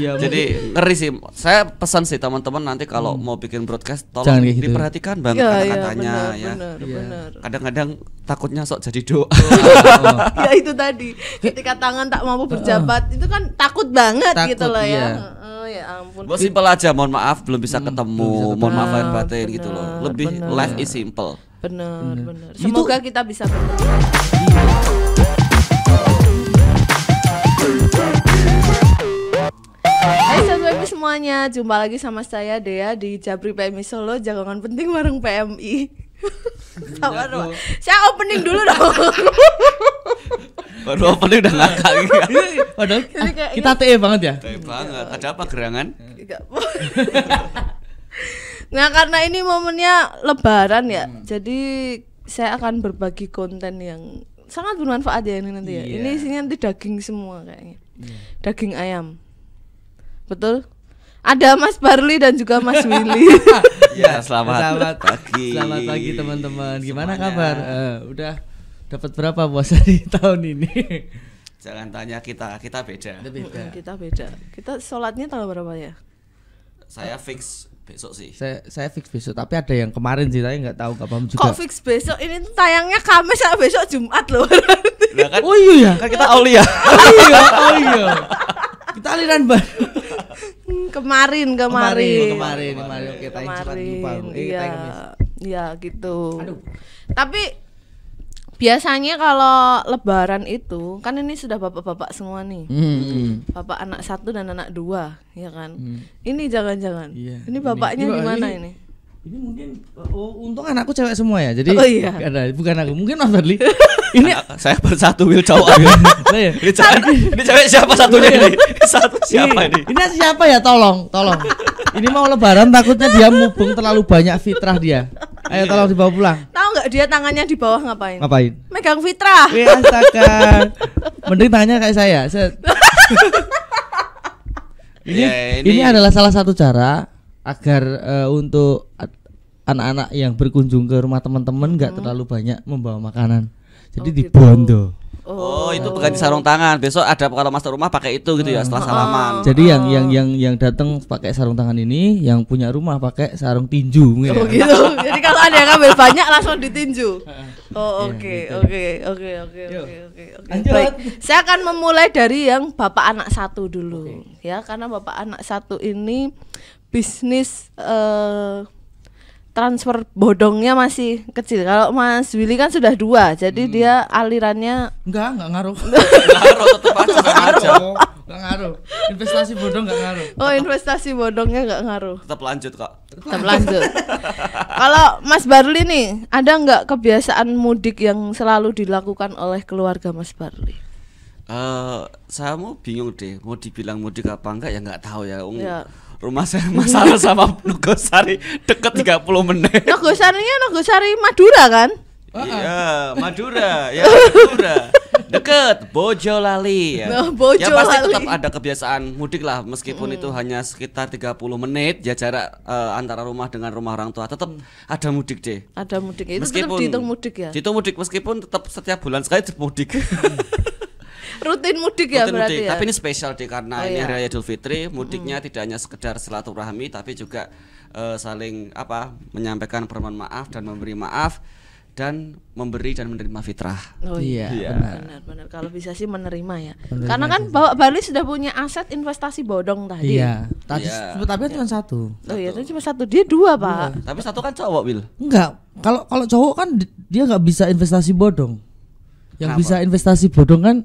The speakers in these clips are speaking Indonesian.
Ya, Jadi ngeri sih. Saya pesan sih teman-teman nanti kalau hmm. mau bikin broadcast tolong gitu. diperhatikan banget iya, iya, ya, kata-katanya ya. Kadang-kadang ya. ya. Kadang-kadang takutnya sok jadi doa. oh. ya itu tadi. Ketika tangan tak mampu oh. berjabat, itu kan takut banget takut, gitu loh ya. ya ya ampun. simpel aja, mohon maaf belum bisa hmm, ketemu, mohon maaf lahir batin bener, gitu loh. Lebih bener. life is simple. Bener, bener. Semoga itu... kita bisa bertemu. Iya. Hai Sound PMI semuanya, jumpa lagi sama saya Dea di Jabri PMI Solo Jagongan Penting bareng PMI iya, Sabar dong, saya opening dulu dong Baru opening udah ngakak gitu Padahal ya. iya, iya. kita TE banget ya? TE banget, ada apa gerangan? nah karena ini momennya lebaran ya, hmm. jadi saya akan berbagi konten yang sangat bermanfaat ya ini nanti ya. Ini isinya nanti daging semua kayaknya. Daging ayam Betul? Ada Mas Barli dan juga Mas Willy. ya, selamat, selamat pagi. Selamat pagi teman-teman. Gimana Semuanya. kabar? Uh, udah dapat berapa puasa di tahun ini? Jangan tanya kita, kita beda. Kita beda. Hmm, kita beda. Kita sholatnya tanggal berapa ya? Saya fix besok sih. Saya, saya fix besok, tapi ada yang kemarin sih saya nggak tahu kapan juga. Kok fix besok? Ini tayangnya Kamis sama besok Jumat loh. Nah, kan, oh iya ya. Kan kita Aulia. oh iya, oh iya. Kita aliran baru kemarin kemarin kemarin kemarin oke kita kemarin iya iya gitu Aduh. tapi biasanya kalau lebaran itu kan ini sudah bapak-bapak semua nih hmm. hmm. bapak anak satu dan anak dua ya kan hmm. ini jangan-jangan iya, ini bapaknya di mana ini, ini? Ini mungkin oh, untung anakku cewek semua ya. Jadi oh, iya. karena bukan aku, mungkin Nonfadli. ini Anak, saya satu Will cowok. Iya. ini, cewek, ini cewek siapa satunya ini? Iya. Satu siapa iya. ini? Ini siapa ya? Tolong, tolong. Ini mau lebaran takutnya dia mubung terlalu banyak fitrah dia. Ayo tolong dibawa pulang. Tahu nggak dia tangannya di bawah ngapain? Ngapain? Megang fitrah. astaga. Mending tangannya kayak saya. Set. ini, ya, ini ini adalah salah satu cara agar uh, untuk anak-anak yang berkunjung ke rumah teman-teman nggak hmm. terlalu banyak membawa makanan. Jadi oh, dibondo. Gitu. Oh, oh, itu pengganti sarung tangan. Besok ada kalau masuk rumah pakai itu gitu ya hmm. setelah salaman. Oh. Jadi hmm. yang yang yang yang datang pakai sarung tangan ini, yang punya rumah pakai sarung tinju. Ya. oh, gitu. Jadi kalau ada yang ambil banyak langsung ditinju. Iya, oh gitu. oke oke oke oke oke oke. Baik, saya akan memulai dari yang bapak anak satu dulu okay. ya karena bapak anak satu ini bisnis uh, transfer bodongnya masih kecil. Kalau Mas Willy kan sudah dua, jadi hmm. dia alirannya enggak enggak ngaruh. ngaruh tetap aja enggak ngaruh. ngaruh. Investasi bodong enggak ngaruh. Oh, investasi bodongnya enggak ngaruh. Tetap lanjut, kok Tetap lanjut. Kalau Mas Barli nih, ada enggak kebiasaan mudik yang selalu dilakukan oleh keluarga Mas Barli? Eh, uh, saya mau bingung deh, mau dibilang mudik apa enggak ya enggak tahu ya. Um, ya rumah saya masalah sama Nogosari deket 30 menit. Nogosarinya Nogosari Madura kan? Iya, Madura, ya Madura. Deket Bojolali. ya. Nah, oh, Bojo ya pasti tetap ada kebiasaan mudik lah meskipun mm. itu hanya sekitar 30 menit ya jarak uh, antara rumah dengan rumah orang tua tetap hmm. ada mudik deh. Ada mudik. Itu meskipun, tetap dihitung mudik ya. Dihitung mudik meskipun tetap setiap bulan sekali mudik. rutin mudik ya rutin berarti mudik. ya. Tapi ini spesial deh karena oh, ini iya. Hari Raya Idul Fitri, hmm. mudiknya hmm. tidak hanya sekedar silaturahmi tapi juga uh, saling apa menyampaikan permohon maaf dan memberi maaf dan memberi dan menerima fitrah. Oh iya, iya. benar benar. Kalau bisa sih menerima ya. Menerima Karena kan bawa Bali sudah punya aset investasi bodong tadi. Iya. Tadi iya. tapi iya. cuma satu. Oh iya, itu cuma satu. Dia dua, Pak. Dua. Iya. Tapi satu kan cowok, Bil. Enggak. Kalau kalau cowok kan dia nggak bisa investasi bodong. Yang Kenapa? bisa investasi bodong kan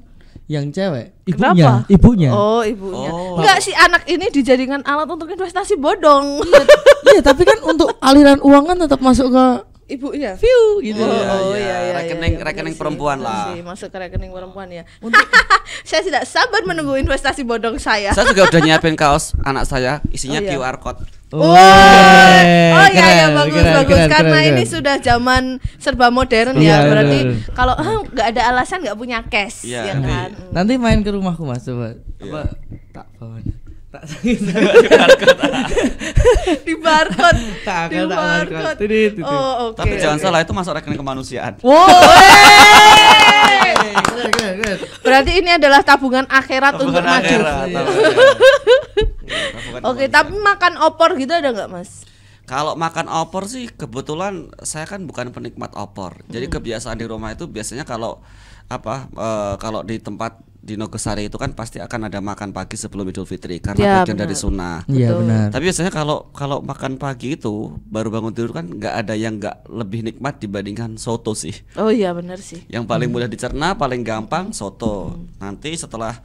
yang cewek ibunya Kenapa? ibunya oh ibunya oh. enggak sih anak ini dijadikan alat untuk investasi bodong iya, iya tapi kan untuk aliran uang kan tetap masuk ke ibunya view oh, gitu oh, oh, oh ya, ya, rekening ya, ya, rekening iya sih, perempuan iya lah sih, masuk ke rekening perempuan ya untuk saya tidak sabar menunggu investasi bodong saya saya juga udah nyiapin kaos anak saya isinya oh, iya. QR code Oh, oh, oh ya ya bagus keren, bagus keren, karena keren, ini keren. sudah zaman serba modern ya, ya berarti kalau ah, nggak ada alasan nggak punya cash ya, ya kan nanti main ke rumahku mas coba apa tak bawa tak di barcode tak di barcode di itu oh, okay. tapi jangan salah itu masuk rekening kemanusiaan wow eh. berarti ini adalah tabungan akhirat untuk maju iya. oke tapi makan opor gitu ada nggak mas kalau makan opor sih kebetulan saya kan bukan penikmat opor. Jadi hmm. kebiasaan di rumah itu biasanya kalau apa eh, kalau di tempat di Nogosari itu kan pasti akan ada makan pagi sebelum Idul Fitri karena ya, bagian dari sunnah. Iya benar. Tapi biasanya kalau kalau makan pagi itu baru bangun tidur kan nggak ada yang nggak lebih nikmat dibandingkan soto sih. Oh iya benar sih. Yang paling hmm. mudah dicerna, paling gampang soto. Hmm. Nanti setelah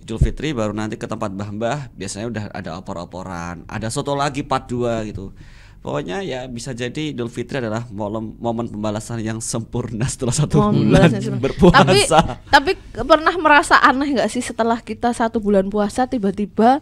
Idul Fitri baru nanti ke tempat mbah-mbah biasanya udah ada opor-oporan, ada soto lagi part dua gitu. Pokoknya ya bisa jadi Idul Fitri adalah momen, momen pembalasan yang sempurna setelah satu momen bulan berpuasa. Tapi, tapi pernah merasa aneh nggak sih setelah kita satu bulan puasa tiba-tiba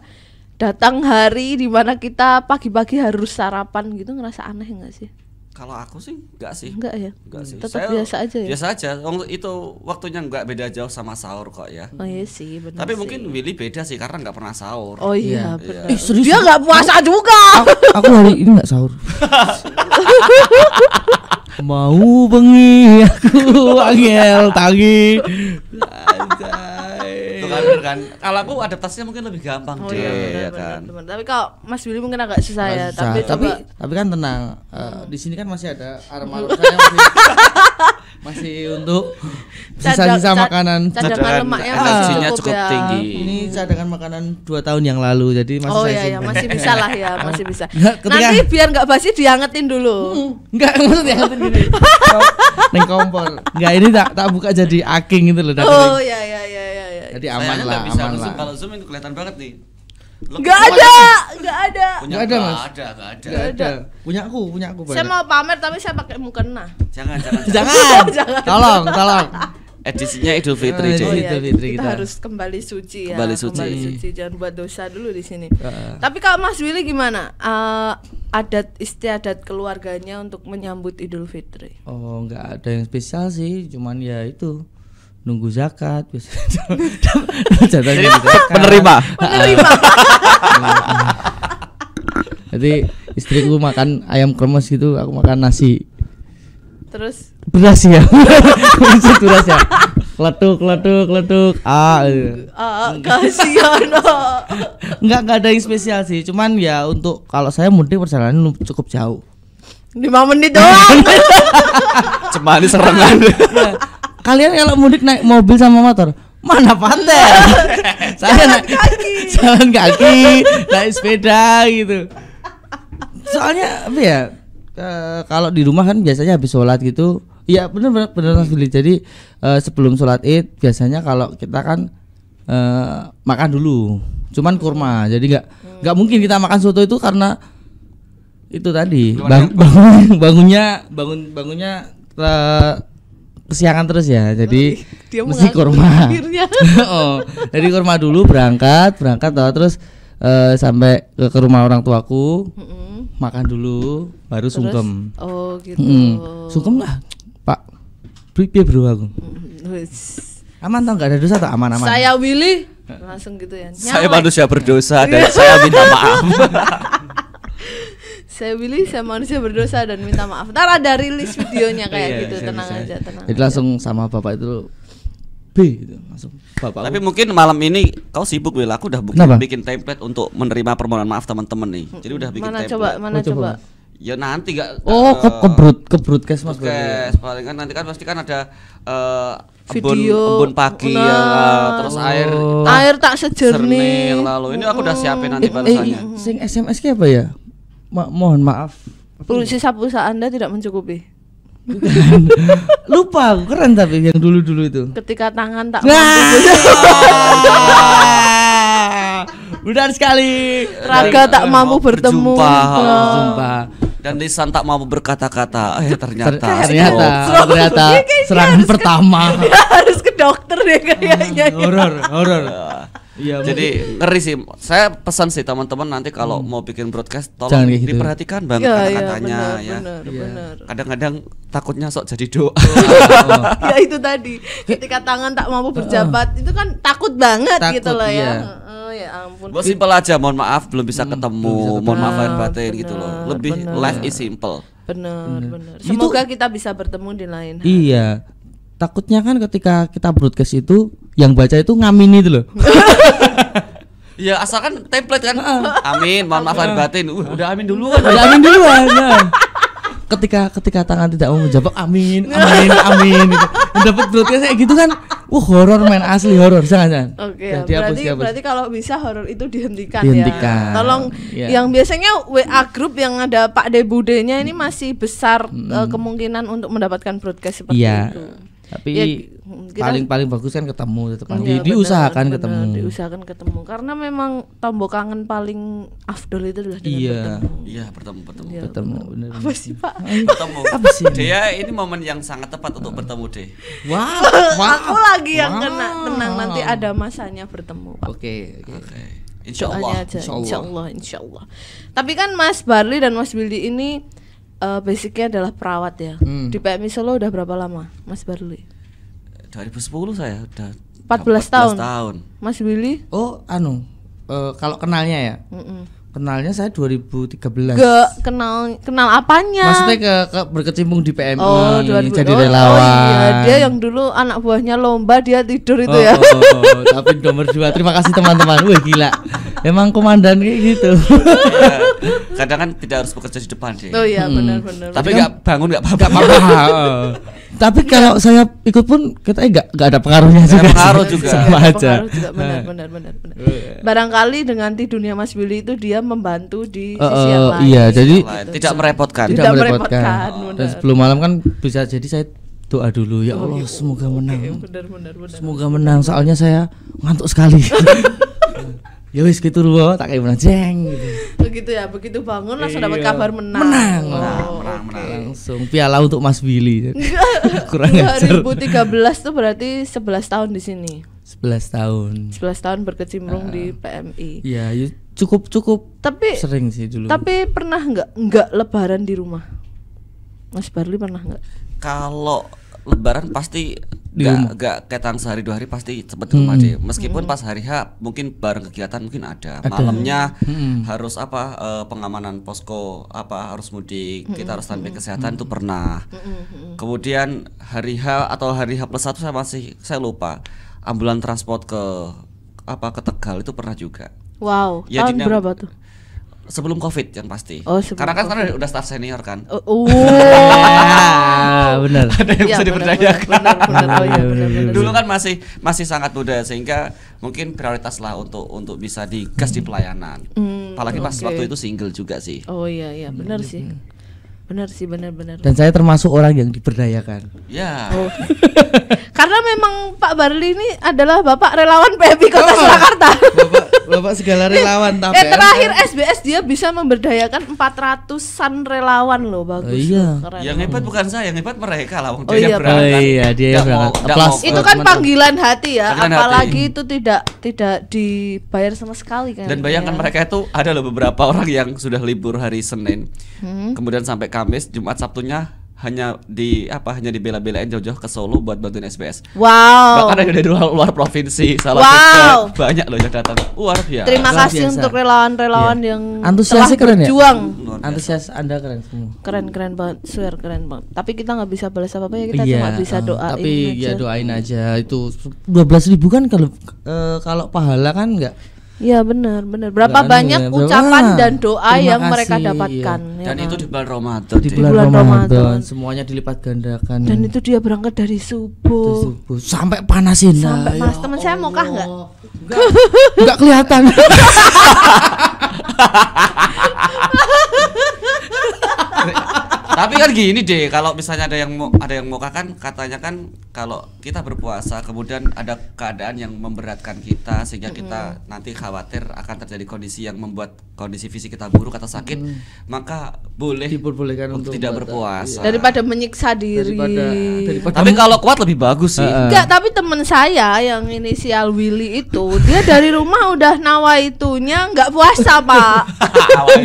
datang hari dimana kita pagi-pagi harus sarapan gitu ngerasa aneh nggak sih? Kalau aku sih enggak sih. Enggak ya. Enggak hmm, sih. Tetap saya, biasa aja ya. Biasa aja. itu waktunya enggak beda jauh sama sahur kok ya. Oh iya sih, hmm. benar. Tapi sih. mungkin Willy beda sih karena enggak pernah sahur. Oh iya, Iya. benar. Iya. Ih, Dia enggak puasa juga. Aku, aku hari ini enggak sahur. Mau bengi aku angel tangi kan. Kalau aku adaptasinya mungkin lebih gampang oh, deh, iya, bener, ya bener, kan. Bener, bener. Tapi kalau Mas Billy mungkin agak susah ya. tapi Tapi tapi, tapi kan tenang. Uh, Di sini kan masih ada aroma saya masih, masih untuk sisa-sisa makanan cadangan lemaknya masih cukup, cukup ya. tinggi. Ini cadangan makanan dua tahun yang lalu jadi masih Oh iya, iya masih bisa lah ya, masih bisa. Nggak, ketika, Nanti biar nggak basi diangetin dulu. Hmm, nggak maksud diangetin gini. Neng kompor. Nggak ini tak tak buka jadi aking gitu loh. Oh iya iya iya jadi aman lah, bisa aman lah. Kalau zoom itu kelihatan banget nih. Enggak ada, enggak ada. Gak ada, Mas. Ada, enggak ada. Enggak ada. Punya aku, punya aku Saya mau pamer tapi saya pakai mukena. Jangan, jangan. jangan. jangan. Tolong, tolong. Edisinya Idul Fitri, eh, oh, iya, Idul Fitri kita, kita harus kembali suci ya. Kembali suci. Kembali suci. Jangan buat dosa dulu di sini. Uh. Tapi kalau Mas Willy gimana? Uh, adat istiadat keluarganya untuk menyambut Idul Fitri? Oh, enggak ada yang spesial sih, cuman ya itu nunggu zakat jadi penerima penerima jadi istriku makan ayam kremes gitu aku makan nasi terus beras ya beras ya kletuk kletuk kletuk ah gitu. ah kasihan nggak nggak ada yang spesial sih cuman ya untuk kalau saya mudik perjalanan cukup jauh lima menit doang cuma ini serangan iya kalian kalau mudik naik mobil sama motor mana pantai saya naik kaki. jalan kaki naik sepeda gitu soalnya apa ya e, kalau di rumah kan biasanya habis sholat gitu ya benar-benar benar Mas jadi e, sebelum sholat id biasanya kalau kita kan e, makan dulu cuman kurma jadi nggak nggak mungkin kita makan soto itu karena itu tadi bang, bangun bangunnya bangun bangunnya eh, kesiangan terus ya jadi Dia mesti kurma oh jadi kurma dulu berangkat berangkat tau terus uh, sampai ke, ke rumah orang tuaku mm -hmm. makan dulu baru terus? sungkem oh gitu mm. sungkem lah pak piye bro aku aman tau nggak ada dosa tau aman aman saya Willy langsung gitu ya Nyawai. saya manusia berdosa dan saya minta maaf saya pilih saya manusia berdosa dan minta maaf. Ntar ada rilis videonya kayak iya, gitu, tenang bisa. aja, tenang. Jadi aja. langsung sama bapak itu B gitu langsung bapak. Tapi aku. mungkin malam ini kau sibuk Wil, aku udah bikin, bikin template untuk menerima permohonan maaf teman-teman nih. Jadi udah bikin mana template. Coba, mana oh, coba? coba. Ya nanti gak Oh, ke ke broad, ke broadcast Mas. Oke, ya? paling kan nanti kan pasti kan ada uh, video embun, embun pagi ya, nah. ya terus oh. air air tak sejernih. Lalu ini aku udah siapin nanti eh, balasannya. Eh, sing SMS ki apa ya? ma mohon maaf. sapu usaha Anda tidak mencukupi. Lupa, keren tapi yang dulu-dulu itu. Ketika tangan tak nah. Benar sekali. Raga tak mampu bertemu. Berjumpa. Dan lisan tak mampu berkata-kata. Eh ternyata. ternyata. Oh. Ternyata serangan pertama. harus ke dokter deh kayaknya. Horor, horor. Ya. Iya, Jadi ngeri sih. Saya pesan sih teman-teman nanti kalau hmm. mau bikin broadcast tolong gitu. diperhatikan banget iya, iya, ya, kata-katanya ya. Kadang-kadang ya. ya. Kadang-kadang takutnya sok jadi doa. oh. oh, oh. ya itu tadi. Ketika tangan tak mampu oh, berjabat itu kan takut banget takut, gitu loh ya. Oh, ya ampun. simpel aja, mohon maaf belum bisa hmm, ketemu, bisa ketemu. mohon maaf lahir batin bener, gitu loh. Lebih bener. life is simple. Benar, benar. Semoga itu, kita bisa bertemu di lain. Iya takutnya kan ketika kita broadcast itu yang baca itu ngamin itu loh Ya asalkan template kan. Amin, mohon maaf lahir batin. Uh, udah amin dulu kan. Udah amin dulu. Nah. Ya. Ketika ketika tangan tidak mau menjawab amin, amin, amin gitu. Dapat broadcast kayak gitu kan. uh, horor main asli horor. Jangan jangan. Oke. Okay, berarti hapus, hapus. berarti kalau bisa horor itu dihentikan, ya. dihentikan ya. Tolong yeah. yang biasanya WA grup yang ada Pak Debudenya ini masih besar hmm. uh, kemungkinan untuk mendapatkan broadcast seperti yeah. itu tapi ya, kita, paling paling bagus kan ketemu tetap ya, di, diusahakan bener, ketemu diusahakan ketemu karena memang tombol kangen paling afdol itu adalah dengan iya. bertemu iya bertemu bertemu ya, bertemu bener, apa sih pak bertemu apa sih dia ini momen yang sangat tepat untuk bertemu deh wow, wow. aku lagi yang wow. kena tenang nanti ada masanya bertemu oke oke okay, oke okay. okay. Insya Allah. Insya Insya Tapi kan Mas Barli dan Mas Billy ini uh, basicnya adalah perawat ya. Hmm. Di PMI Solo udah berapa lama, Mas Barli? 2010 saya udah 14, 14 tahun. tahun. Mas Billy? Oh, anu, uh, kalau kenalnya ya. Mm -mm Kenalnya saya 2013. Gak kenal kenal apanya? Maksudnya ke, ke berkecimpung di PMI e, oh, 2000, jadi oh, relawan. Oh, iya, dia yang dulu anak buahnya lomba dia tidur itu ya. oh, ya. Oh, tapi nomor dua. Terima kasih teman-teman. Wih gila. Emang komandan kayak gitu. ya, kadang kan tidak harus bekerja di depan sih. Oh iya benar-benar. Hmm. Tapi nggak bangun nggak Gak apa-apa. Oh. Tapi kalau saya ikut pun kita enggak enggak ada pengaruhnya gak juga. Pengaruh juga. Sama aja. juga nah. benar benar benar. benar. Oh, iya. Barangkali dengan di dunia Mas Billy itu dia membantu di uh, sisi eh, yang lain. Iya, jadi gitu. tidak merepotkan. Tidak, merepotkan. Oh. Dan sebelum malam kan bisa jadi saya doa dulu ya oh, Allah oh, semoga menang. Okay, benar, benar, benar, semoga menang soalnya saya ngantuk sekali. ya wis gitu loh tak kayak jeng gitu. begitu ya begitu bangun langsung dapat iya. kabar menang menang oh, menang, menang, okay. langsung piala untuk Mas Billy kurang 2013 tuh berarti 11 tahun di sini 11 tahun 11 tahun berkecimpung uh, di ah. PMI iya, ya cukup cukup tapi sering sih dulu tapi pernah nggak nggak lebaran di rumah Mas Barli pernah nggak kalau lebaran pasti di gak, rumah. gak ketang sehari dua hari pasti cepet di rumah hmm. Meskipun hmm. pas hari H mungkin bareng kegiatan mungkin ada. ada. Malamnya hmm. harus apa uh, pengamanan posko apa harus mudik, hmm. kita harus tampil hmm. kesehatan itu hmm. pernah. Hmm. Kemudian hari H atau hari H plus satu saya masih saya lupa. Ambulan transport ke apa ke Tegal itu pernah juga. Wow, ya, tahun berapa tuh? sebelum covid yang pasti oh, karena kan sekarang udah staff senior kan oh, oh. Ah, benar ada yang iya, bisa dipercaya oh, iya, ah, iya, dulu kan masih masih sangat muda sehingga mungkin prioritas lah untuk untuk bisa digas di hmm. pelayanan mm, apalagi okay. pas waktu itu single juga sih oh iya iya benar hmm. sih benar sih benar-benar dan saya termasuk orang yang diberdayakan ya yeah. oh. karena memang Pak Barli ini adalah bapak relawan PMI Kota oh, Surakarta bapak Bapak segala relawan tapi eh, ya, terakhir SBS dia bisa memberdayakan 400-an relawan loh bagus. Oh, iya. Keren. Yang hebat bukan saya, yang hebat mereka lah wong oh, iya. berangkat. Oh iya, dia yang berangkat. Mau, Plus, mau, itu kan teman panggilan hati ya, panggilan apalagi hati. itu tidak tidak dibayar sama sekali kan. Dan bayangkan ya. mereka itu ada loh beberapa orang yang sudah libur hari Senin. Hmm. Kemudian sampai Kamis, Jumat, Sabtunya hanya di apa hanya dibela-belain jauh-jauh ke Solo buat bantuin SBS. Wow. Bahkan ada dari luar, luar provinsi, salah wow. Kita, banyak loh yang datang. Luar biasa. Terima kasih biasa. untuk relawan-relawan yeah. yang telah keren ya? berjuang. ya. Antusias Anda keren semua. Keren keren banget, swear keren banget. Tapi kita nggak bisa balas apa-apa ya, kita yeah, cuma bisa uh, doain Tapi ya aja. ya doain aja itu dua belas ribu kan kalau uh, kalau pahala kan nggak Iya benar, benar. Berapa Gak banyak ya, ucapan Wah, dan doa yang kasih, mereka dapatkan. Iya. Dan ya, itu di kan? bulan Ramadan. Di bulan, bulan Ramadan semuanya dilipat gandakan. Dan itu dia berangkat dari subuh. Dari subuh sampai panasin. Ya, sampai mas, Ya Teman saya mau kah enggak? Enggak kelihatan. tapi kan gini deh kalau misalnya ada yang mau ada yang mau kan katanya kan kalau kita berpuasa kemudian ada keadaan yang memberatkan kita sehingga kita mm -hmm. nanti khawatir akan terjadi kondisi yang membuat kondisi fisik kita buruk atau sakit mm -hmm. maka boleh diperbolehkan untuk, untuk tidak uh, berpuasa iya. daripada menyiksa diri daripada, daripada tapi kalau kuat lebih bagus sih uh, tapi temen saya yang inisial Willy itu dia dari rumah udah nawa itunya nggak puasa pak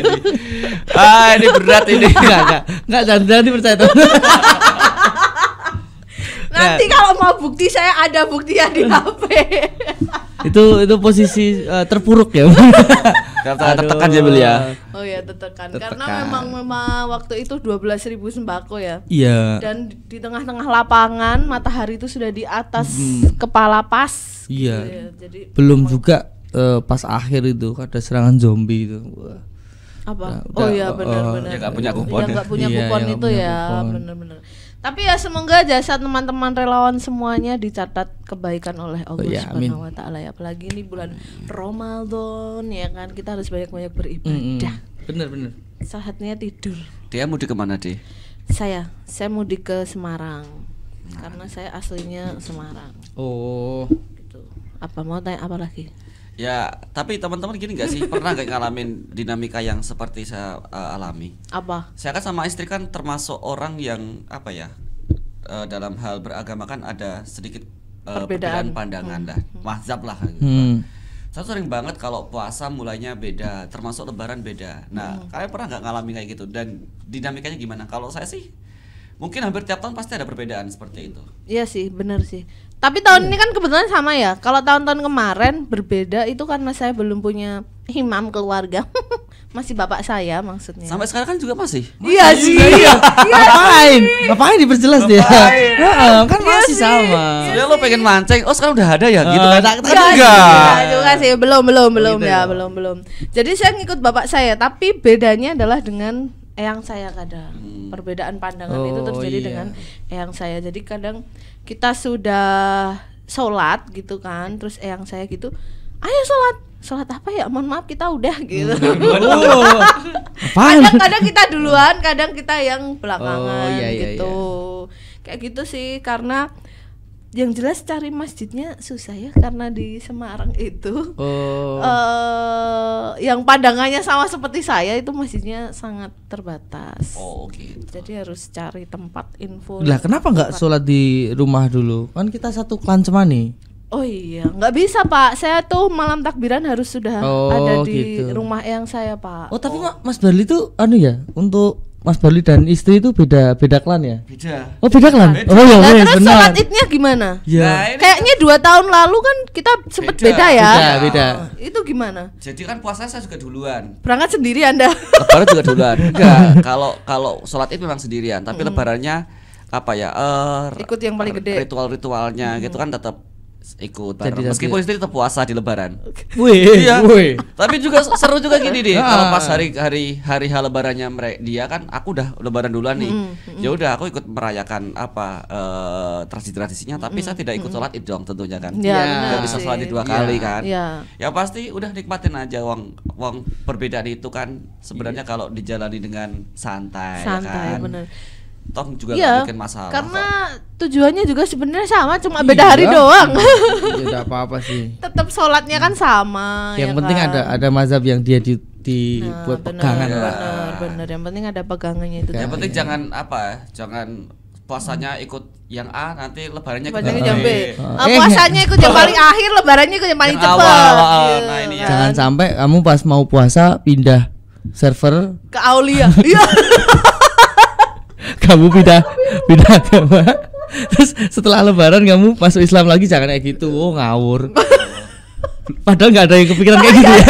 ah ini berat ini enggak jangan dipercaya tuh. Nanti nah. kalau mau bukti saya ada buktinya di HP. itu itu posisi uh, terpuruk ya. tertekan ya beli ya. Oh ya tertekan. tertekan. Karena memang memang waktu itu 12.000 sembako ya. Iya. Dan di tengah-tengah lapangan matahari itu sudah di atas hmm. kepala pas. Iya. Gitu ya. Jadi belum juga uh, pas akhir itu ada serangan zombie itu. Wah apa? Udah, oh iya benar-benar. Eh, yang nggak punya kupon. yang nggak punya iya, kupon iya, itu ya, benar-benar. Tapi ya semoga jasa teman-teman relawan semuanya dicatat kebaikan oleh oh, Allah oh, Subhanahu wa taala ya. Apalagi ini bulan Ramadan ya kan kita harus banyak-banyak beribadah. benar-benar Saatnya tidur. Dia mau di kemana deh? Saya, saya mau di ke Semarang nah. karena saya aslinya Semarang. Oh. Gitu. Apa mau tanya apa lagi? Ya, tapi teman-teman gini gak sih pernah gak ngalamin dinamika yang seperti saya uh, alami? Apa? Saya kan sama istri kan termasuk orang yang apa ya uh, dalam hal beragama kan ada sedikit uh, perbedaan. perbedaan pandangan hmm. lah, hmm. mazhab lah. Gitu. Hmm. Saya sering banget kalau puasa mulainya beda, termasuk Lebaran beda. Nah, hmm. kalian pernah nggak ngalami kayak gitu dan dinamikanya gimana? Kalau saya sih mungkin hampir tiap tahun pasti ada perbedaan seperti itu. Iya sih, benar sih. Tapi tahun ini iya. kan kebetulan sama ya. Kalau tahun-tahun kemarin berbeda itu karena saya belum punya imam keluarga. masih bapak saya maksudnya. Sampai sekarang kan juga masih. iya sih. Iya. iya. iya Ngapain? Ngapain diperjelas dia? Ya, ya, kan masih sama. Ya lo pengen mancing. Oh, sekarang udah ada ya gitu eh, kan. Enggak. Enggak juga sih. Belum, belum, oh, belum gitu ya, ya, belum, belum. Jadi saya ngikut bapak saya, tapi bedanya adalah dengan eyang saya kadang. Hmm. Perbedaan pandangan itu terjadi oh, dengan eyang saya. Jadi kadang kita sudah sholat gitu kan terus yang saya gitu ayo sholat sholat apa ya mohon maaf kita udah gitu kadang-kadang hmm. kita duluan kadang kita yang oh, belakangan oh, iya, iya, gitu iya. kayak gitu sih karena yang jelas cari masjidnya susah ya karena di Semarang itu oh. uh, yang pandangannya sama seperti saya itu masjidnya sangat terbatas. Oh gitu. Jadi harus cari tempat info. Lah kenapa nggak sholat di rumah dulu? Kan kita satu klan cemani. Oh iya, nggak bisa pak. Saya tuh malam takbiran harus sudah oh, ada di gitu. rumah yang saya pak. Oh tapi oh. Mas Barli tuh anu ya untuk Mas Bali dan istri itu beda beda klan ya? Beda. Oh beda klan. Beda. Oh iya, nah, terus sholat idnya gimana? Ya. Nah, Kayaknya kan dua tahun lalu kan kita sempet beda, beda ya. Beda, beda. Oh, itu gimana? Jadi kan puasa saya juga duluan. Berangkat sendiri Anda. Lebaran juga duluan. Enggak. Kalau kalau sholat id memang sendirian, tapi mm. lebarannya apa ya? Uh, Ikut yang paling gede. Ritual-ritualnya mm. gitu kan tetap ikut Jadi Meskipun istri tetap puasa di lebaran. Wih, iya. Wih. Tapi juga seru juga gini deh. Ah. Kalau pas hari hari hari hal lebarannya mereka dia kan aku udah lebaran duluan nih. Mm -hmm. Ya udah aku ikut merayakan apa uh, tradisi-tradisinya tapi mm -hmm. saya mm-hmm, tidak ikut mm-hmm. sholat id dong tentunya kan. Iya, yeah, yeah. bisa sholat dua yeah. kali iya, kan. Yeah. Ya pasti udah nikmatin aja uang uang perbedaan itu kan sebenarnya yeah. kalau dijalani dengan santai, ya santai kan. Bener toh juga iya, bikin masalah karena kok. tujuannya juga sebenarnya sama cuma iya. beda hari doang tidak ya, apa apa sih tetap sholatnya kan sama yang ya penting kan? ada ada mazhab yang dia di dibuat nah, pegangan bener, lah bener, bener yang penting ada pegangannya itu yang penting jangan apa ya, jangan puasanya ikut yang A nanti lebarannya ikut yang B. Eh, puasanya ikut yang paling akhir, lebarannya ikut yang paling cepat. Awal, iya. Nah, ini ya. Jangan sampai kamu pas mau puasa pindah server ke Aulia. Iya. kamu pindah pindah agama terus setelah lebaran kamu masuk Islam lagi jangan kayak gitu oh ngawur Padahal nggak ada yang kepikiran kayak gitu ya.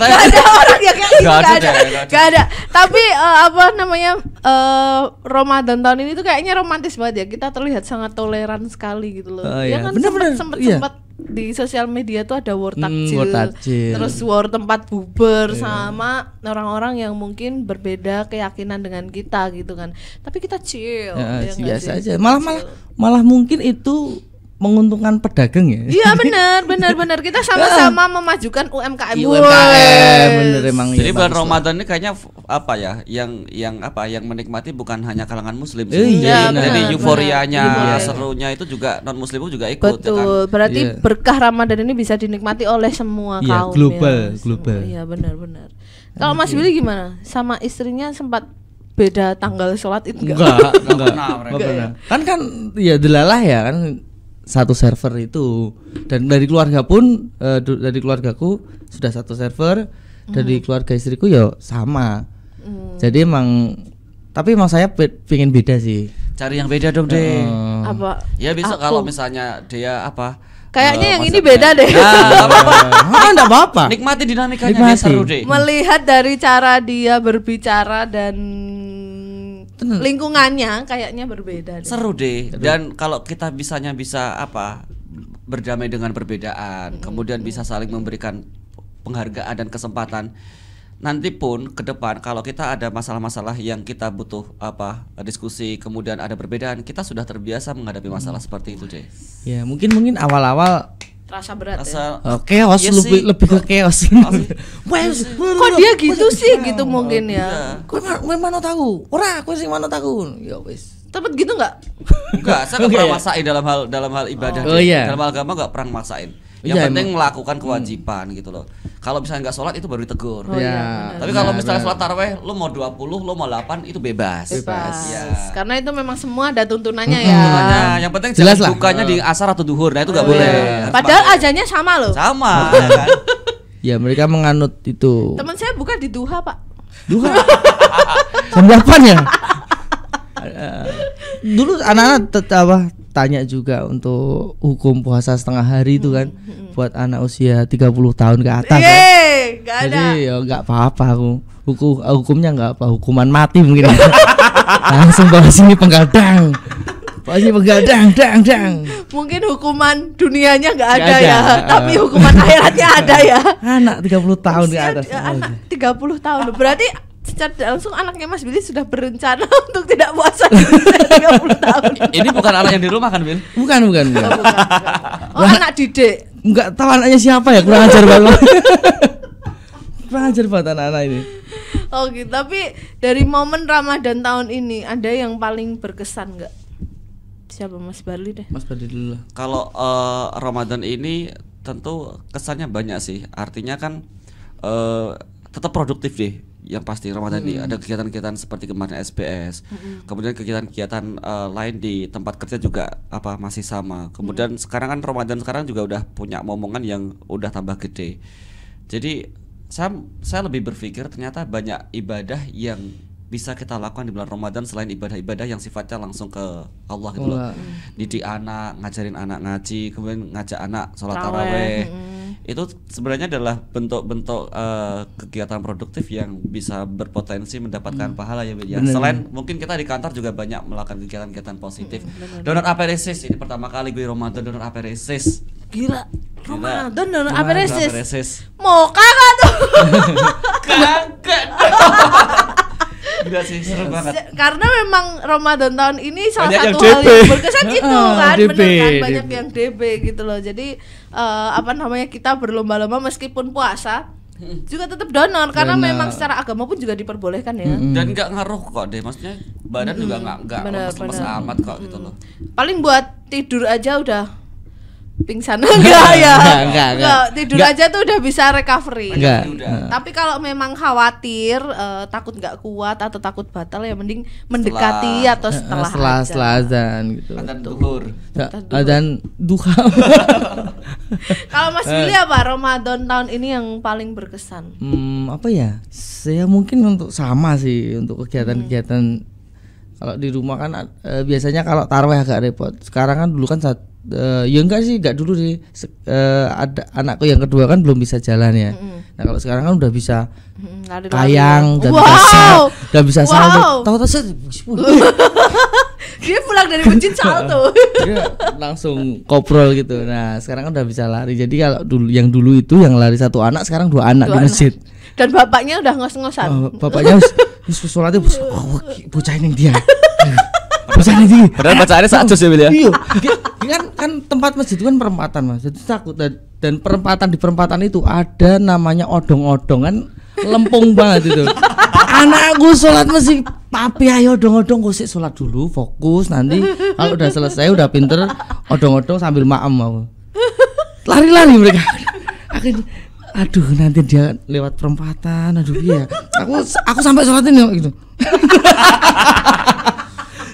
Gak ada orang yang kayak gitu, gak ada, gak ada. Tapi eh, apa namanya eh, Ramadan tahun ini tuh kayaknya romantis banget ya. Kita terlihat sangat toleran sekali gitu loh. Oh, ya iya. kan sempat-sempat iya. sempat di sosial media tuh ada war hmm, takjil, terus war tempat buber iya. sama orang-orang yang mungkin berbeda keyakinan dengan kita gitu kan. Tapi kita chill. Ya, ya biasa aja. Malah malah malah mungkin itu menguntungkan pedagang ya. Iya benar, benar, benar. Kita sama-sama memajukan UMKM. UMKM, iya, benar emang. Iya, jadi bulan Ramadan ini kayaknya apa ya, yang yang apa, yang menikmati bukan hanya kalangan Muslim sih. Iya, iya jadi, bener, jadi euforianya, bener. serunya itu juga non Muslim juga ikut. Ya kan? Betul. Ya Berarti iya. berkah Ramadan ini bisa dinikmati oleh semua iya, kaum. Global, ya. global. Iya benar, benar. Kalau Mas Billy gimana? Sama istrinya sempat beda tanggal sholat itu enggak? Enggak, enggak, enggak, enggak, enggak, enggak, enggak, enggak, enggak, Ya. Kan kan ya delalah ya kan satu server itu dan dari keluarga pun uh, dari keluargaku sudah satu server mm. dari hmm. keluarga istriku ya sama mm. jadi emang tapi emang saya pe pengen beda sih cari yang beda dong deh uh, apa ya bisa kalau misalnya dia apa Kayaknya uh, yang ini beda deh. Nah, apa-apa. Nah, apa-apa. Nikmati dinamikanya Nikmati. seru deh. Melihat dari cara dia berbicara dan Tenang. lingkungannya kayaknya berbeda deh. seru deh dan kalau kita bisanya bisa apa berdamai dengan perbedaan -hmm. kemudian bisa saling memberikan penghargaan dan kesempatan nanti pun ke depan kalau kita ada masalah-masalah yang kita butuh apa diskusi kemudian ada perbedaan kita sudah terbiasa menghadapi masalah hmm. seperti itu deh ya mungkin mungkin awal-awal rasa berat rasa, ya. Oh, chaos iya lebih sih. lebih ke chaos. Wes, iya kok dia gitu sih gitu iya. mungkin ya. Iya. Kowe mana tahu? Ora, kowe sing mana tahu? Ya wis. Tepat gitu enggak? Enggak, saya enggak pernah masain dalam hal dalam hal ibadah. Oh, oh iya. Dalam hal agama enggak pernah masain yang ya, penting melakukan hmm. kewajiban hmm. gitu loh. Kalau misalnya nggak sholat itu baru ditegur. Oh, ya. Tapi kalau iya, misalnya sholat tarawih, lo mau 20, lo mau 8 itu bebas. Bebas. Ya. Karena itu memang semua ada tuntunannya hmm, ya. Tuntunannya. Nah, yang penting jelas lah. Bukanya di asar atau duhur, nah itu nggak oh, boleh. Ya. Padahal ajanya sama loh. Sama. Ya, kan? ya, mereka menganut itu. Teman saya bukan di duha pak. Duha. Jam 8 ya. dulu anak-anak apa tanya juga untuk hukum puasa setengah hari itu kan hmm, buat anak usia 30 tahun ke atas. Yeay, kan. Gak ada. Jadi ya nggak apa-apa aku. Hukum hukumnya nggak apa, hukuman mati mungkin. Langsung bawa sini penggadang. Pasti penggadang, dang, dang. Mungkin hukuman dunianya nggak ada, ada, ya, tapi hukuman akhiratnya ada ya. Anak 30 tahun usia, ke atas. Anak 30 tahun. Berarti secara langsung anaknya Mas Billy sudah berencana untuk tidak puasa 30 tahun. Ini bukan anak yang di rumah kan, Bil? Bukan, bukan. bukan. Oh, bukan, bukan. oh anak didik. Enggak tahu anaknya siapa ya, kurang ajar banget. kurang ajar banget anak-anak ini. Oke, tapi dari momen Ramadan tahun ini ada yang paling berkesan enggak? Siapa Mas Barli deh? Mas Barli dulu Kalau uh, Ramadan ini tentu kesannya banyak sih. Artinya kan uh, tetap produktif deh yang pasti Ramadan mm -hmm. ada kegiatan-kegiatan seperti kemarin SPS, -hmm. kemudian kegiatan-kegiatan uh, lain di tempat kerja juga apa masih sama. Kemudian -hmm. sekarang kan Ramadan sekarang juga udah punya momongan yang udah tambah gede. Jadi saya saya lebih berpikir ternyata banyak ibadah yang bisa kita lakukan di bulan Ramadan selain ibadah-ibadah yang sifatnya langsung ke Allah gitu loh. Didik anak, ngajarin anak ngaji, kemudian ngajak anak sholat taraweh itu sebenarnya adalah bentuk-bentuk uh, kegiatan produktif yang bisa berpotensi mendapatkan hmm. pahala ya, ya. Selain mungkin kita di kantor juga banyak melakukan kegiatan-kegiatan positif. Hmm, bener, donor aperesis ini pertama kali gue Ramadan donor aperesis. Gila. Ramadan donor aperesis. aperesis. Mau kagak tuh. Kagak. Gila sih seru banget. Karena memang Ramadan tahun ini salah banyak satu yang hal DP. yang berkesan itu kan, DP, kan banyak DP. yang DB gitu loh. Jadi uh, apa namanya kita berlomba-lomba meskipun puasa hmm. juga tetap donor karena memang secara agama pun juga diperbolehkan ya hmm dan nggak ngaruh kok deh maksudnya badan hmm juga nggak nggak lemes amat kok hmm gitu loh paling buat tidur aja udah pingsan enggak ya enggak, enggak, tidur enggak. aja tuh udah bisa recovery enggak, iya, tapi kalau memang khawatir uh, takut nggak kuat atau takut batal ya mending mendekati setelah, atau setelah setelah aja. setelah azan gitu ya, dan duhur azan duha kalau Mas Billy eh. apa Ramadan tahun ini yang paling berkesan hmm, apa ya saya mungkin untuk sama sih untuk kegiatan-kegiatan hmm. kalau di rumah kan uh, biasanya kalau tarweh agak repot sekarang kan dulu kan satu uh, ya enggak sih enggak dulu sih uh, ada anakku yang kedua kan belum bisa jalan ya mm -hmm. nah kalau sekarang kan udah bisa mm, lari -lari kayang ya. dan wow. bisa dan bisa wow. salto tahu-tahu dia pulang dari masjid salto dia langsung koprol gitu nah sekarang kan udah bisa lari jadi kalau dulu yang dulu itu yang lari satu anak sekarang dua anak dua di masjid anak. dan bapaknya udah ngos-ngosan oh, bapaknya harus sholatnya bocah ini dia Bacaan tinggi. Padahal bacaannya eh, saat jos ya Bil ya. Iya. Kan kan tempat masjid itu kan perempatan Mas. Jadi takut dan, dan perempatan di perempatan itu ada namanya odong-odong kan lempung banget itu. Anakku sholat masih papi ayo odong-odong gue sih sholat dulu fokus nanti kalau udah selesai udah pinter odong-odong sambil maem mau lari-lari mereka akhirnya aduh nanti dia lewat perempatan aduh iya aku aku sampai sholat ini gitu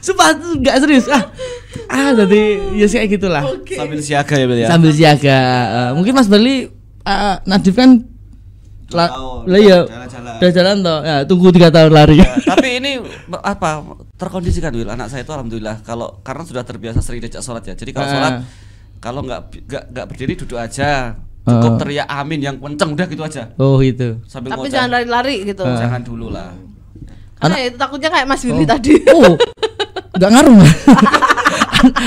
sumpah nggak serius ah ah jadi ya sih kayak gitulah okay. sambil siaga ya Bel ya sambil siaga uh, mungkin Mas Berli uh, Nadif kan lah lah ya udah jalan toh ya tunggu tiga tahun lari ya, tapi ini apa terkondisikan Wil anak saya itu alhamdulillah kalau karena sudah terbiasa sering diajak sholat ya jadi kalau eh. sholat kalau nggak nggak berdiri duduk aja cukup uh. teriak amin yang kenceng udah gitu aja oh gitu tapi jangan lari-lari gitu uh. jangan dulu lah karena itu takutnya kayak Mas Willy oh. tadi. Oh, nggak ngaruh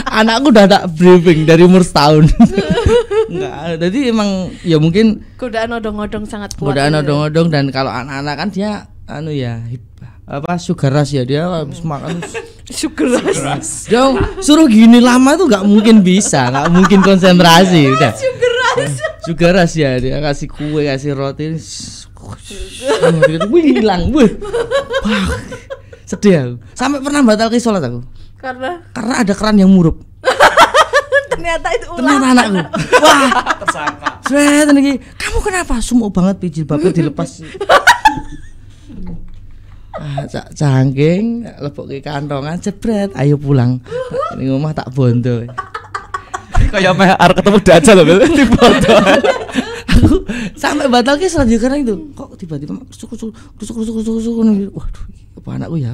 anakku udah ada briefing dari umur setahun Enggak, jadi emang ya mungkin godaan odong-odong sangat kuat. Godaan odong-odong dan kalau anak-anak kan dia anu ya apa sugar rush ya dia habis makan sugar rush. suruh gini lama tuh nggak mungkin bisa, nggak mungkin konsentrasi udah. Sugar rush. Sugar rush ya dia kasih kue, kasih roti. Hilang, wih sedih aku sampai pernah batal ke sholat aku karena karena ada keran yang murup ternyata itu ulah ternyata anakku wah tersangka Sret lagi kamu kenapa sumuk banget pijil babi dilepas ah, cak cangking lepok ke kantongan jebret ayo pulang ini rumah tak bondo kayak meh ya? arek ketemu dajal di bondo sampai batal ke selanjutnya karena itu kok tiba-tiba kusuk kusuk kusuk kusuk kusuk kusuk waduh apa anakku ya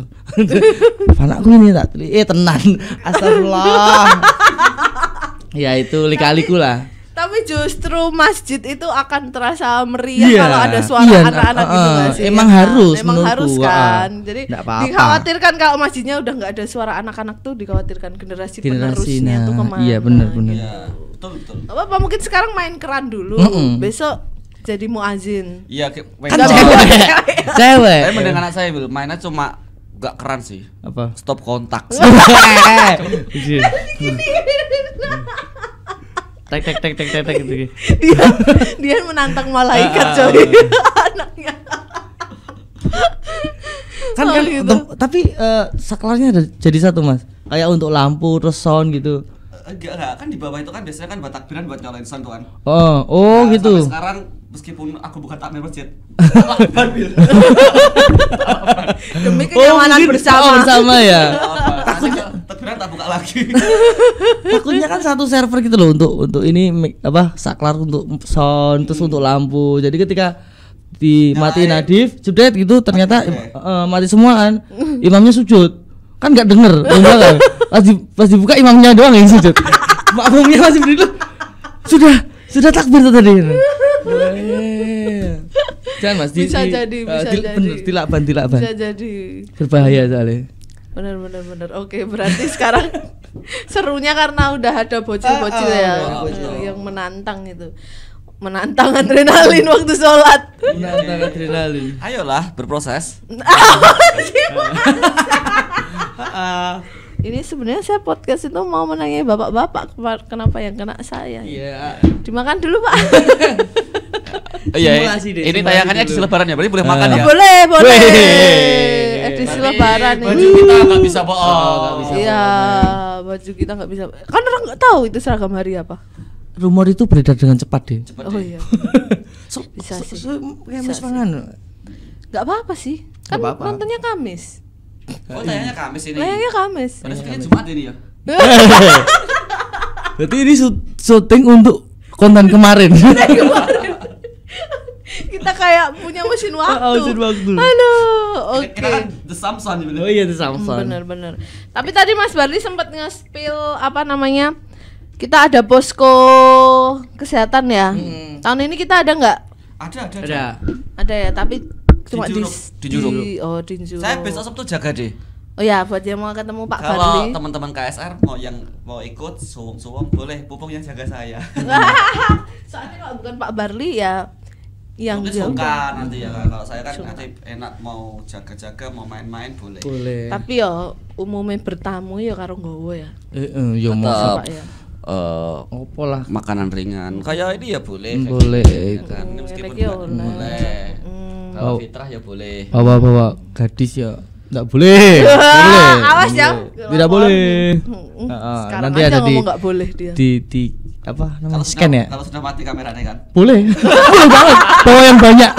apa anakku ini tak eh tenan astagfirullah ya itu lika-liku lah tapi justru masjid itu akan terasa meriah yeah. kalau ada suara iya, nah, anak-anak yeah, anak uh, gitu uh, sih Emang ya, harus, emang harus kan. Uh, Jadi dikhawatirkan kalau masjidnya udah nggak ada suara anak-anak tuh dikhawatirkan generasi, generasi penerusnya tuh iya, kemana. Iya benar-benar. Ya, betul betul. Apa mungkin sekarang main keran dulu, mm -mm. besok jadi mau azin Iya, kan cewek. cewek. Tapi dengan anak saya belum mainnya cuma gak keran sih. Apa? Stop kontak. Iya tek tek tek tek tek tek gitu, gitu. dia dia menantang malaikat ah, ah, coy ah, anaknya kan oh, kan oh, gitu. tapi uh, eh, saklarnya ada jadi satu mas kayak untuk lampu terus sound gitu eh, enggak enggak kan di bawah itu kan biasanya kan buat takbiran buat nyalain sound tuan oh oh nah, gitu sekarang meskipun aku bukan takmir masjid demi oh, kenyamanan oh, bersama oh, bersama ya takutnya tak buka lagi takutnya kan satu server gitu loh untuk untuk ini apa saklar untuk sound terus untuk lampu jadi ketika dimatiin nah, Nadif jebret gitu ternyata eh, mati semua kan imamnya sujud kan nggak denger kan pas, di, pas dibuka imamnya doang yang sujud makmumnya masih berdiri sudah sudah takbir tuh tadi jangan mas bisa di, jadi uh, bisa dil, jadi bener tilakban tilakban bisa jadi berbahaya soalnya benar benar benar oke berarti sekarang serunya karena udah ada bocil-bocil ah, ah, ya uh, bocil. yang menantang itu menantang adrenalin waktu sholat menantang adrenalin ayolah berproses ini sebenarnya saya podcast itu mau menanya bapak-bapak kenapa yang kena saya yeah. dimakan dulu pak Oh, iya. Ini tayangannya di edisi lebaran ya, berarti boleh ah. makan ya. Boleh, boleh. Edisi lebaran nih. Baju kita nggak bisa bohong. Iya, baju kita nggak bisa. Kan orang nggak tahu itu seragam hari apa. Rumor itu beredar dengan cepat deh. Cepat oh iya. so, bisa sih. So, Kamis mangan. Gak apa-apa sih. Kan apa -apa. nontonnya Kamis. Oh, tayangnya Kamis ini. Tayangnya Kamis. Pada syutingnya Jumat ini ya. Berarti ini syuting untuk konten kemarin. kita kayak punya mesin waktu. Oh, mesin waktu. Halo. oke. Okay. The Samson Oh iya The Samsung. Bener-bener. Mm, tapi tadi Mas Barli sempat nge-spill apa namanya? Kita ada posko kesehatan ya. Hmm. Tahun ini kita ada nggak? Ada, ada, ada. Ada ya, tapi cuma di, di, di, di Oh, di Juruk. Saya besok Sabtu jaga deh. Oh ya, buat yang mau ketemu Pak Kalau Barli. Kalau teman-teman KSR mau yang mau ikut suwung-suwung boleh, pupung yang jaga saya. Soalnya kalau bukan Pak Barli ya yang mungkin jauh. suka nanti ya hmm. kalau saya kan suka. nanti enak mau jaga-jaga mau main-main boleh. boleh tapi ya umumnya bertamu ya karo gowo ya eh, eh ya mau ya eh opo lah makanan ringan kayak ini ya boleh hmm, boleh gitu ya kan ini hmm, meskipun gitu ya, boleh kalau fitrah ya boleh bawa bawa gadis ya Enggak boleh. boleh. Awas ya. Tidak boleh. Sekarang nanti ada di, boleh dia. di di apa namanya kalau scan sudah, ya kalau sudah mati kameranya kan boleh boleh banget bawa yang banyak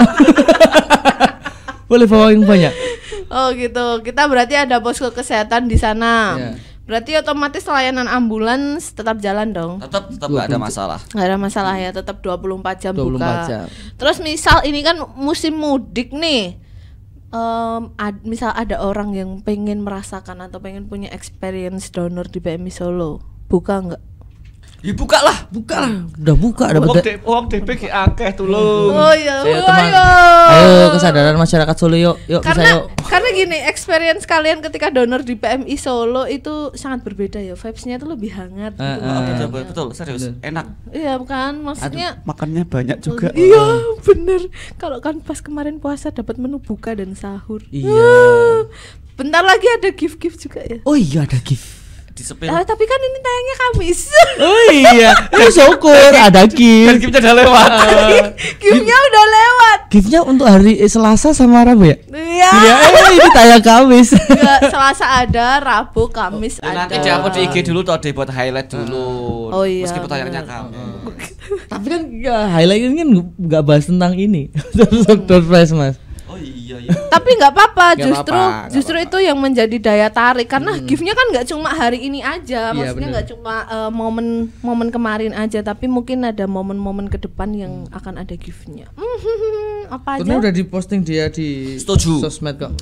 boleh bawa yang banyak oh gitu kita berarti ada posko kesehatan di sana yeah. berarti otomatis layanan ambulans tetap jalan dong tetap tetap gak ada masalah gak ada masalah ya tetap 24 jam 24 buka jam. terus misal ini kan musim mudik nih um, ad, misal ada orang yang pengen merasakan atau pengen punya experience donor di BMI Solo buka nggak Ya buka lah, buka lah. Udah buka, udah buka. Uang DP ki akeh tulung. Oh iya, ayo, oh, teman. ayo. Iya. Ayo kesadaran masyarakat Solo yuk, yuk karena, bisa yuk. Karena gini, experience kalian ketika donor di PMI Solo itu sangat berbeda ya. Vibes-nya itu lebih hangat. Uh, gitu. uh, betul, eh. betul, betul, serius, enak. Iya bukan, maksudnya Aduh, makannya banyak juga. Oh, iya, bener. Kalau kan pas kemarin puasa dapat menu buka dan sahur. Iya. Bentar lagi ada gift-gift juga ya. Oh iya ada gift sepil. Ah, tapi kan ini tayangnya Kamis. Oh iya, oh, syukur kan ada gift. Dan giftnya udah lewat. giftnya udah lewat. Giftnya untuk hari eh, Selasa sama Rabu ya? Iya. Iya, eh, ini tayang Kamis. Enggak, iya, Selasa ada, Rabu, Kamis oh, ada. Nanti aku di IG dulu toh deh buat highlight dulu. Oh iya. Meskipun tayangnya iya. Kamis. tapi kan highlight ini kan nggak bahas tentang ini. Terus surprise mas. Iya, iya. Tapi nggak apa-apa, justru apa -apa, justru itu yang menjadi daya tarik karena hmm. giftnya kan nggak cuma hari ini aja, iya, maksudnya nggak cuma momen eh, momen momen kemarin aja, tapi mungkin ada momen-momen ke depan yang hmm. akan ada giftnya. apa aja? Karena udah diposting dia di Setuju. sosmed kok.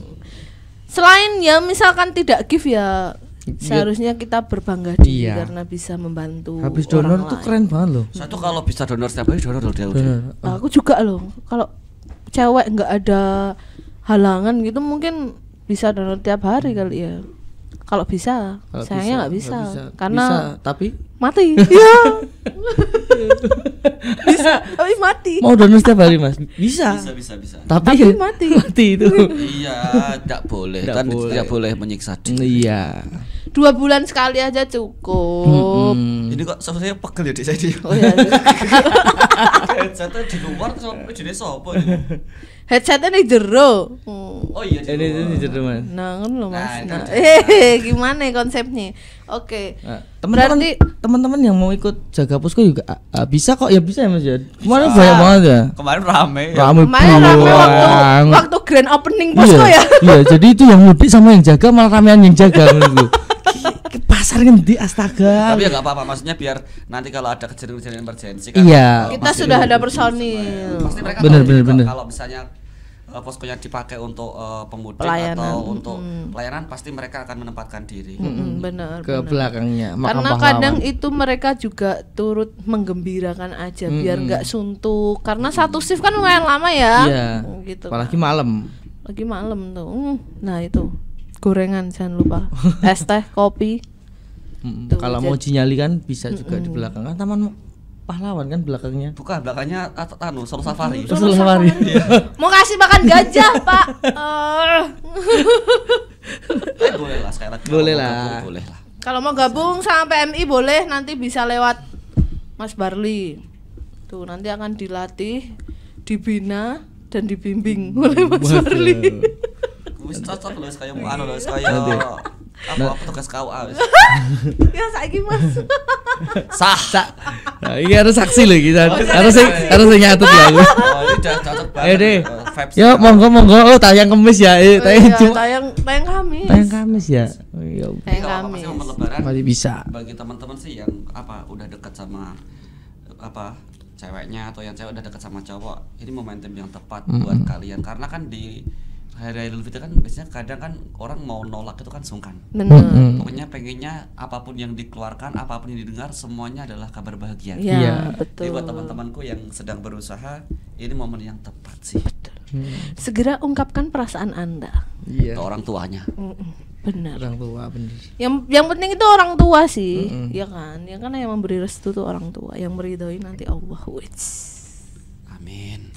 Selain ya misalkan tidak gift ya seharusnya kita berbangga diri iya. karena bisa membantu habis donor orang tuh keren banget loh satu kalau bisa donor setiap hari donor loh dia aku juga loh kalau cewek nggak ada halangan gitu mungkin bisa download tiap hari kali ya kalau bisa, saya sayangnya nggak bisa, bisa. bisa, karena bisa, tapi mati. Iya. bisa, tapi mati. Mau donor setiap hari mas? Bisa. Bisa, bisa, bisa. Tapi, tapi ya, mati. Mati itu. iya, tidak boleh. Tidak kan boleh. tidak boleh menyiksa diri. Iya. Dua bulan sekali aja cukup. Hmm. Ini kok sebenarnya pegel ya di sini. Oh iya. iya. Headsetnya di luar sampai jenis apa? headsetnya nih jeru. Oh iya. Ini ini jero mas. Nah kan lo mas. Nah, nah. Eh gimana ya konsepnya. Oke. Okay. Nah, Temen teman-teman yang mau ikut jaga posko juga uh, bisa kok ya bisa ya Mas ya. Kemarin bisa. banyak banget ya. Kemarin rame. Ya. Rame Kemarin waktu waktu grand opening posko iya, ya. Iya, jadi itu yang mudik sama yang jaga malah ramean yang jaga menurutku pasar ngendi astaga tapi ya nggak apa-apa maksudnya biar nanti kalau ada kejadian-kejadian emergensi kan iya kita sudah ada personil pasti mereka bener, bener, gitu bener. kalau misalnya uh, eh, yang dipakai untuk uh, pemudik pelayanan. atau hmm untuk pelayanan pasti mereka akan menempatkan diri. hmm Benar. Ke benar. belakangnya. Karena pahlawan. kadang itu mereka juga turut menggembirakan aja hmm biar nggak suntuk. Karena satu shift kan lumayan lama ya. Iya. Oh, gitu. Apalagi kan. malam. Lagi malam tuh. Mm, nah itu gorengan jangan lupa. Es teh, kopi. Mm -mm. Kalau mau dinyalikan kan bisa juga mm -mm. di belakang kan taman pahlawan kan belakangnya bukan belakangnya tanu, solo safari solo safari iya. mau kasih makan gajah pak eh, boleh lah sekarang boleh, boleh lah boleh lah kalau mau gabung sama PMI boleh nanti bisa lewat Mas Barli tuh nanti akan dilatih dibina dan dibimbing oleh Mas Barli wis cocok lho kayak anu loh kayak Nah. Apa tugas kau KUA? ya saiki Mas. Sah. Sa nah, ini harus saksi lho kita. Oh, iya, harus iya, sih iya. harus sih nyatut ya Oh, ini udah cocok banget. Eh, oh, ini. Ya monggo monggo oh tayang Kamis ya. Eh, oh, tayang iya, tayang tayang Kamis. Tayang Kamis ya. iya. Tayang Kamis. Masih bisa. Bagi teman-teman sih yang apa udah dekat sama apa ceweknya atau yang cewek udah dekat sama cowok ini momentum yang tepat mm -hmm. buat kalian karena kan di hari Idul Fitri kan biasanya kadang kan orang mau nolak itu kan sungkan. Benar. Hmm. Pokoknya pengennya apapun yang dikeluarkan, apapun yang didengar semuanya adalah kabar bahagia. Ya, iya, ya, betul. Jadi buat teman-temanku yang sedang berusaha, ini momen yang tepat sih. Betul. Hmm. Segera ungkapkan perasaan Anda. Iya. Ke orang tuanya. Benar. Orang tua benar. Yang yang penting itu orang tua sih, mm -mm. ya kan? Yang kan yang memberi restu tuh orang tua, yang meridhoi nanti Allah. Which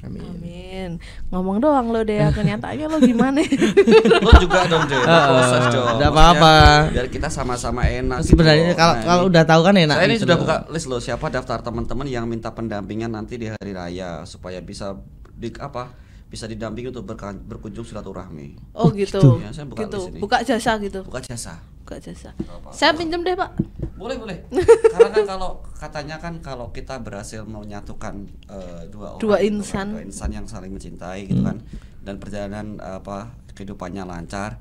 Amin. Amin. Ngomong doang lo deh, kenyataannya lo gimana? lo juga dong Jo, proses Enggak apa-apa. Biar kita sama-sama enak. Gitu sebenarnya gitu, kalau nah, kalau udah tahu kan enak. Saya ini gitu sudah buka list lo siapa daftar teman-teman yang minta pendampingan nanti di hari raya supaya bisa di apa? bisa didampingi untuk berkunjung silaturahmi. Oh gitu. gitu. Ya, saya buka gitu. sini. Buka jasa gitu. Buka jasa. Buka jasa. -apa. Saya pinjam deh pak. Boleh boleh. Karena kan kalau katanya kan kalau kita berhasil menyatukan uh, eh, dua orang, dua gitu kan, insan, dua insan yang saling mencintai gitu hmm. kan, dan perjalanan apa kehidupannya lancar,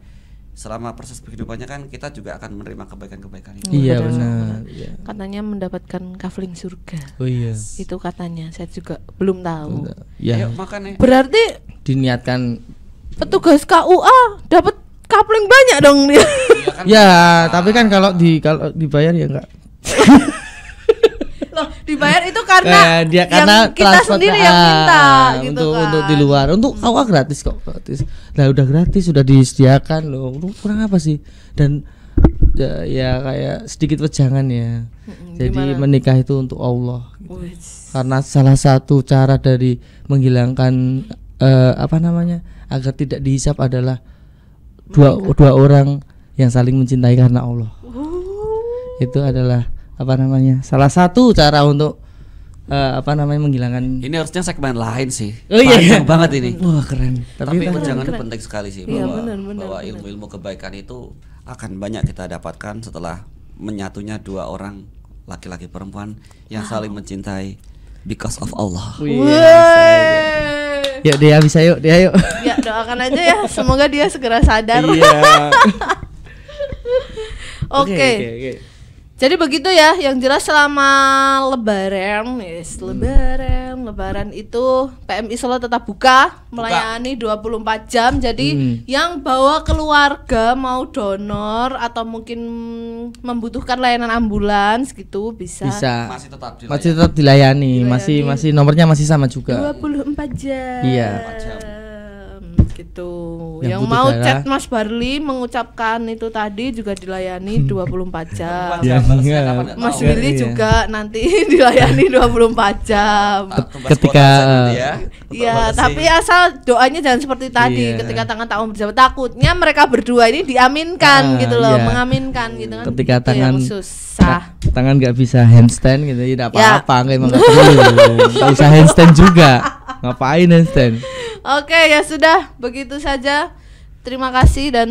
selama proses kehidupannya kan kita juga akan menerima kebaikan-kebaikan itu. Iya benar. Iya. Iya. Katanya mendapatkan kafling surga. Oh iya. Yes. Itu katanya saya juga belum tahu. Iya. Ya, iya. makanya. Berarti diniatkan petugas KUA dapat kafling banyak dong dia. Ya, kan ya tapi kan kalau di kalau dibayar ya enggak. dibayar itu karena eh, dia karena yang kita sendiri yang ah, minta gitu untuk kan. untuk di luar untuk awak gratis kok gratis nah udah gratis sudah disediakan loh kurang apa sih dan ya, ya kayak sedikit wejangan ya jadi gimana? menikah itu untuk Allah gitu. karena salah satu cara dari menghilangkan uh, apa namanya agar tidak dihisap adalah dua dua orang yang saling mencintai karena Allah oh. itu adalah apa namanya salah satu cara untuk uh, apa namanya menghilangkan ini harusnya segmen lain sih oh, iya. panjang banget ini wah keren tapi, tapi jangan keren. penting sekali sih iya, bahwa, ya, benar, benar, bahwa ilmu-ilmu kebaikan itu akan banyak kita dapatkan setelah menyatunya dua orang laki-laki perempuan yang wow. saling mencintai because of Allah. ya dia bisa yuk, dia yuk. Ya doakan aja ya, semoga dia segera sadar. Iya. Oke. Okay, okay, okay. Jadi begitu ya, yang jelas selama Lebaran, yes, Lebaran, Lebaran itu PMI Solo tetap buka, melayani 24 jam. Jadi hmm. yang bawa keluarga mau donor atau mungkin membutuhkan layanan ambulans gitu bisa. Bisa. Masih tetap dilayani. Masih tetap dilayani, dilayani. masih masih nomornya masih sama juga. 24 jam. Iya. 24 jam gitu. Yang, yang mau darah. chat Mas Barli mengucapkan itu tadi juga dilayani 24 hmm. jam. ya, Mas Willy iya, iya. juga nanti dilayani 24 jam. Ketika ya. Iya, tapi asal doanya jangan seperti tadi iya. ketika tangan tak berjabat takutnya mereka berdua ini diaminkan ah, gitu loh, iya. mengaminkan gitu kan. Ketika gitu ya, tangan susah. Tangan nggak bisa handstand gitu, ya, tidak ya. apa-apa, ya. apa, nggak bisa handstand juga. Ngapain handstand? Oke, okay, ya sudah, begitu saja. Terima kasih dan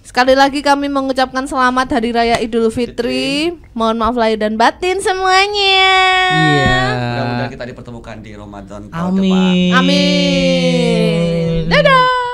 Sekali lagi kami mengucapkan selamat Hari Raya Idul Fitri. Iya. Mohon maaf lahir dan batin semuanya. Iya. Mudah-mudahan kita dipertemukan di Ramadan tahun Amin. depan. Amin. Dadah.